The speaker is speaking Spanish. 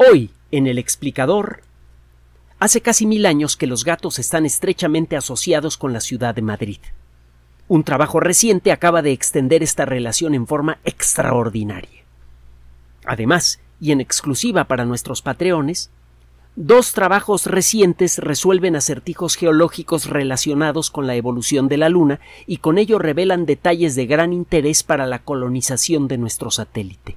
Hoy, en el explicador, hace casi mil años que los gatos están estrechamente asociados con la ciudad de Madrid. Un trabajo reciente acaba de extender esta relación en forma extraordinaria. Además, y en exclusiva para nuestros patreones, dos trabajos recientes resuelven acertijos geológicos relacionados con la evolución de la Luna y con ello revelan detalles de gran interés para la colonización de nuestro satélite.